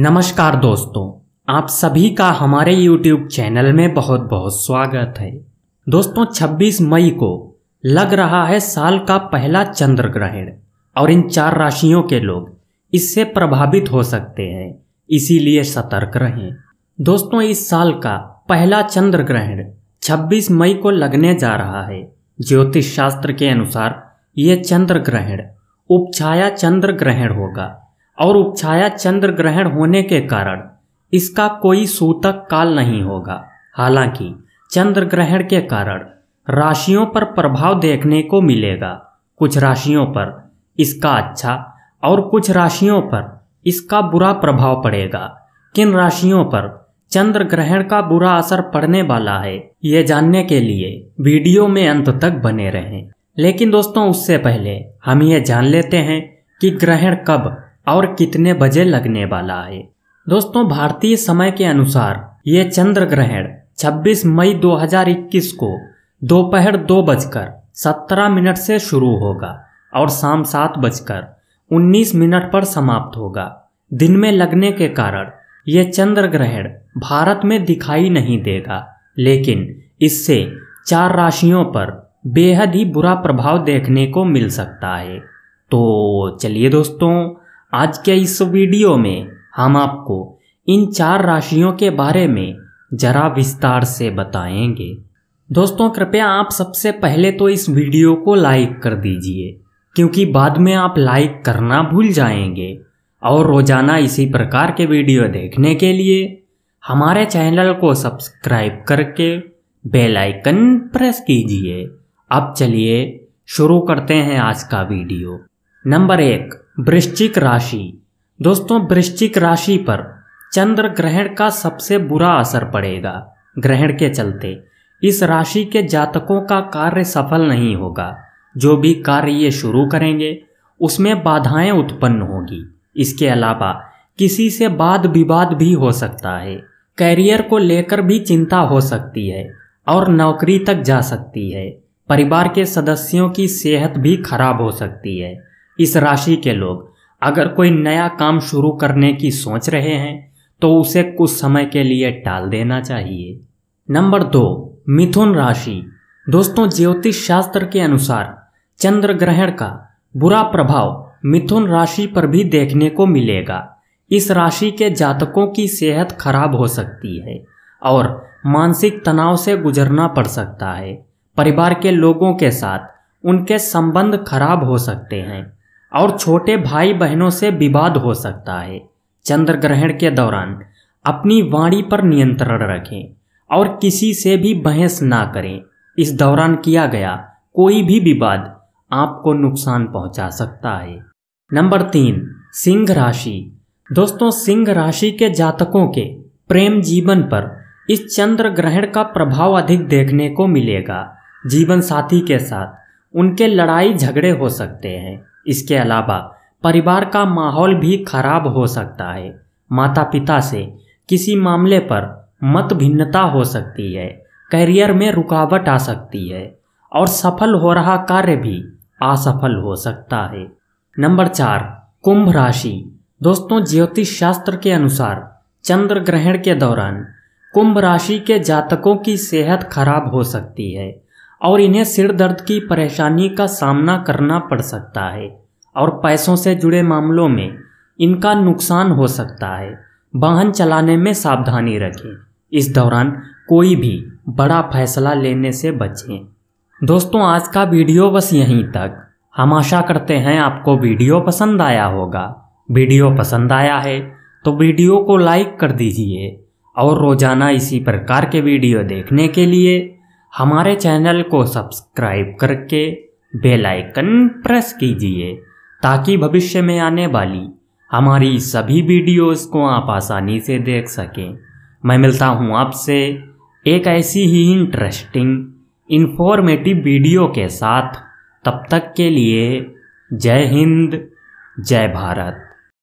नमस्कार दोस्तों आप सभी का हमारे YouTube चैनल में बहुत बहुत स्वागत है दोस्तों 26 मई को लग रहा है साल का पहला चंद्र ग्रहण और इन चार राशियों के लोग इससे प्रभावित हो सकते हैं इसीलिए सतर्क रहें दोस्तों इस साल का पहला चंद्र ग्रहण 26 मई को लगने जा रहा है ज्योतिष शास्त्र के अनुसार ये चंद्र ग्रहण उपछाया चंद्र ग्रहण होगा और उपछाया चंद्र ग्रहण होने के कारण इसका कोई सूतक काल नहीं होगा हालांकि चंद्र ग्रहण के कारण राशियों पर प्रभाव देखने को मिलेगा कुछ राशियों पर इसका अच्छा और कुछ राशियों पर इसका बुरा प्रभाव पड़ेगा किन राशियों पर चंद्र ग्रहण का बुरा असर पड़ने वाला है ये जानने के लिए वीडियो में अंत तक बने रहें लेकिन दोस्तों उससे पहले हम ये जान लेते हैं कि ग्रहण कब और कितने बजे लगने वाला है दोस्तों भारतीय समय के अनुसार ये चंद्र ग्रहण 26 मई 2021 को दोपहर दो, दो बजकर सत्रह मिनट से शुरू होगा और शाम सात बजकर उन्नीस मिनट पर समाप्त होगा दिन में लगने के कारण यह चंद्र ग्रहण भारत में दिखाई नहीं देगा लेकिन इससे चार राशियों पर बेहद ही बुरा प्रभाव देखने को मिल सकता है तो चलिए दोस्तों आज के इस वीडियो में हम आपको इन चार राशियों के बारे में जरा विस्तार से बताएंगे दोस्तों कृपया आप सबसे पहले तो इस वीडियो को लाइक कर दीजिए क्योंकि बाद में आप लाइक करना भूल जाएंगे और रोज़ाना इसी प्रकार के वीडियो देखने के लिए हमारे चैनल को सब्सक्राइब करके बेल आइकन प्रेस कीजिए अब चलिए शुरू करते हैं आज का वीडियो नंबर एक वृश्चिक राशि दोस्तों वृश्चिक राशि पर चंद्र ग्रहण का सबसे बुरा असर पड़ेगा ग्रहण के चलते इस राशि के जातकों का कार्य सफल नहीं होगा जो भी कार्य ये शुरू करेंगे उसमें बाधाएं उत्पन्न होगी इसके अलावा किसी से वाद विवाद भी हो सकता है कैरियर को लेकर भी चिंता हो सकती है और नौकरी तक जा सकती है परिवार के सदस्यों की सेहत भी खराब हो सकती है इस राशि के लोग अगर कोई नया काम शुरू करने की सोच रहे हैं तो उसे कुछ समय के लिए टाल देना चाहिए नंबर दो मिथुन राशि दोस्तों ज्योतिष शास्त्र के अनुसार चंद्र ग्रहण का बुरा प्रभाव मिथुन राशि पर भी देखने को मिलेगा इस राशि के जातकों की सेहत खराब हो सकती है और मानसिक तनाव से गुजरना पड़ सकता है परिवार के लोगों के साथ उनके संबंध खराब हो सकते हैं और छोटे भाई बहनों से विवाद हो सकता है चंद्र ग्रहण के दौरान अपनी वाणी पर नियंत्रण रखें और किसी से भी बहस ना करें इस दौरान किया गया कोई भी विवाद आपको नुकसान पहुंचा सकता है नंबर तीन सिंह राशि दोस्तों सिंह राशि के जातकों के प्रेम जीवन पर इस चंद्र ग्रहण का प्रभाव अधिक देखने को मिलेगा जीवन साथी के साथ उनके लड़ाई झगड़े हो सकते हैं इसके अलावा परिवार का माहौल भी खराब हो सकता है माता पिता से किसी मामले पर मत भिन्नता हो सकती है करियर में रुकावट आ सकती है और सफल हो रहा कार्य भी असफल हो सकता है नंबर चार कुंभ राशि दोस्तों ज्योतिष शास्त्र के अनुसार चंद्र ग्रहण के दौरान कुंभ राशि के जातकों की सेहत खराब हो सकती है और इन्हें सिर दर्द की परेशानी का सामना करना पड़ सकता है और पैसों से जुड़े मामलों में इनका नुकसान हो सकता है वाहन चलाने में सावधानी रखें इस दौरान कोई भी बड़ा फैसला लेने से बचें दोस्तों आज का वीडियो बस यहीं तक हम आशा करते हैं आपको वीडियो पसंद आया होगा वीडियो पसंद आया है तो वीडियो को लाइक कर दीजिए और रोज़ाना इसी प्रकार के वीडियो देखने के लिए हमारे चैनल को सब्सक्राइब करके बेल आइकन प्रेस कीजिए ताकि भविष्य में आने वाली हमारी सभी वीडियोस को आप आसानी से देख सकें मैं मिलता हूँ आपसे एक ऐसी ही इंटरेस्टिंग इन्फॉर्मेटिव वीडियो के साथ तब तक के लिए जय हिंद जय भारत